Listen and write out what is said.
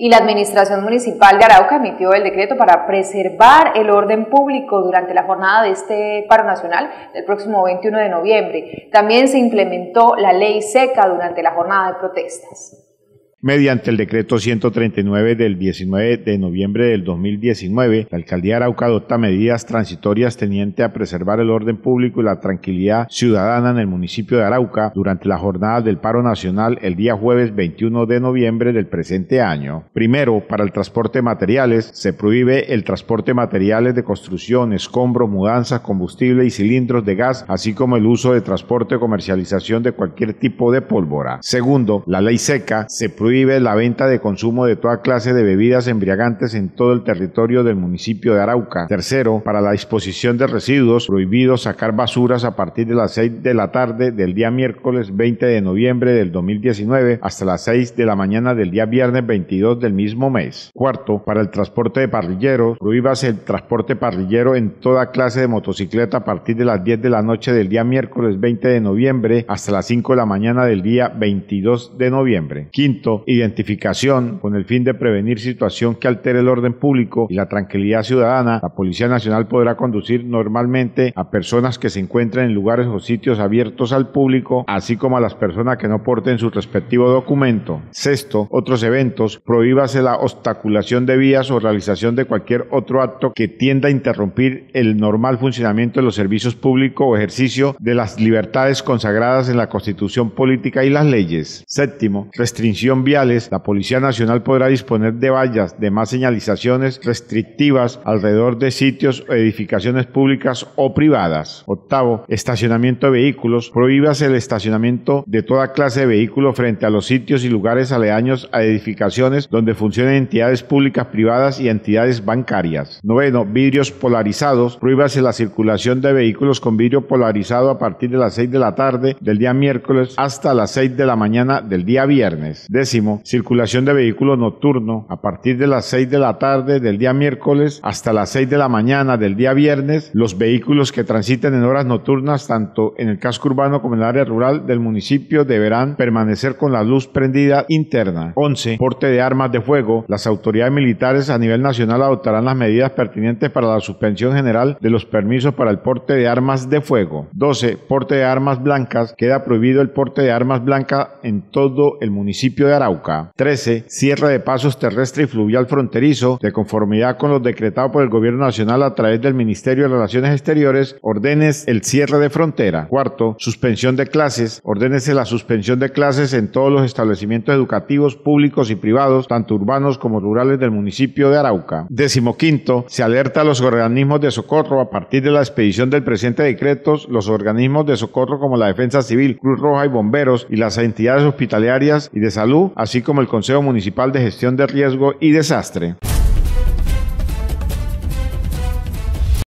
y la Administración Municipal de Arauca emitió el decreto para preservar el orden público durante la jornada de este paro nacional del próximo 21 de noviembre. También se implementó la ley seca durante la jornada de protestas. Mediante el decreto 139 del 19 de noviembre del 2019, la alcaldía de Arauca adopta medidas transitorias teniente a preservar el orden público y la tranquilidad ciudadana en el municipio de Arauca durante la Jornada del paro nacional el día jueves 21 de noviembre del presente año. Primero, para el transporte de materiales, se prohíbe el transporte de materiales de construcción, escombro, mudanzas, combustible y cilindros de gas, así como el uso de transporte o comercialización de cualquier tipo de pólvora. Segundo, la ley seca se prohíbe prohíbe la venta de consumo de toda clase de bebidas embriagantes en todo el territorio del municipio de Arauca. Tercero, para la disposición de residuos, prohibido sacar basuras a partir de las 6 de la tarde del día miércoles 20 de noviembre del 2019 hasta las 6 de la mañana del día viernes 22 del mismo mes. Cuarto, para el transporte de parrilleros, prohíbase el transporte parrillero en toda clase de motocicleta a partir de las 10 de la noche del día miércoles 20 de noviembre hasta las 5 de la mañana del día 22 de noviembre. Quinto, identificación, con el fin de prevenir situación que altere el orden público y la tranquilidad ciudadana, la Policía Nacional podrá conducir normalmente a personas que se encuentren en lugares o sitios abiertos al público, así como a las personas que no porten su respectivo documento. Sexto, otros eventos, prohíbase la obstaculación de vías o realización de cualquier otro acto que tienda a interrumpir el normal funcionamiento de los servicios públicos o ejercicio de las libertades consagradas en la Constitución política y las leyes. Séptimo, restricción la Policía Nacional podrá disponer de vallas, de más señalizaciones restrictivas alrededor de sitios o edificaciones públicas o privadas. Octavo, estacionamiento de vehículos. Prohíbase el estacionamiento de toda clase de vehículo frente a los sitios y lugares aledaños a edificaciones donde funcionen entidades públicas, privadas y entidades bancarias. Noveno, vidrios polarizados. Prohíbase la circulación de vehículos con vidrio polarizado a partir de las 6 de la tarde del día miércoles hasta las 6 de la mañana del día viernes. Décimo, circulación de vehículos nocturno a partir de las 6 de la tarde del día miércoles hasta las 6 de la mañana del día viernes los vehículos que transiten en horas nocturnas tanto en el casco urbano como en el área rural del municipio deberán permanecer con la luz prendida interna. 11. Porte de armas de fuego. Las autoridades militares a nivel nacional adoptarán las medidas pertinentes para la suspensión general de los permisos para el porte de armas de fuego. 12. Porte de armas blancas. Queda prohibido el porte de armas blancas en todo el municipio de Aragua. 13. Cierre de pasos terrestre y fluvial fronterizo, de conformidad con los decretado por el Gobierno Nacional a través del Ministerio de Relaciones Exteriores, ordenes el cierre de frontera. Cuarto, suspensión de clases, ordénese la suspensión de clases en todos los establecimientos educativos públicos y privados, tanto urbanos como rurales del municipio de Arauca. 15. se alerta a los organismos de socorro a partir de la expedición del presente decreto, los organismos de socorro como la Defensa Civil, Cruz Roja y Bomberos y las entidades hospitalarias y de salud así como el Consejo Municipal de Gestión de Riesgo y Desastre.